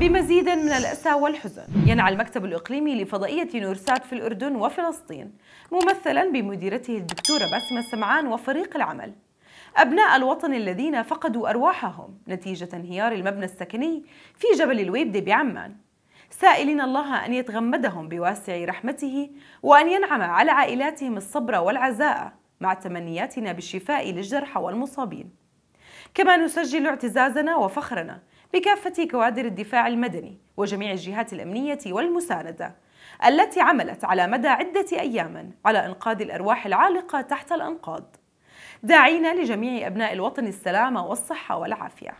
بمزيد من الأسى والحزن ينعى المكتب الإقليمي لفضائية نورسات في الأردن وفلسطين ممثلا بمديرته الدكتورة باسمة سمعان وفريق العمل أبناء الوطن الذين فقدوا أرواحهم نتيجة انهيار المبنى السكني في جبل الويبدة بعمان سائلين الله أن يتغمدهم بواسع رحمته وأن ينعم على عائلاتهم الصبر والعزاء مع تمنياتنا بالشفاء للجرحى والمصابين كما نسجل اعتزازنا وفخرنا بكافة كوادر الدفاع المدني وجميع الجهات الأمنية والمساندة التي عملت على مدى عدة أيام على إنقاذ الأرواح العالقة تحت الأنقاض داعين لجميع أبناء الوطن السلامة والصحة والعافية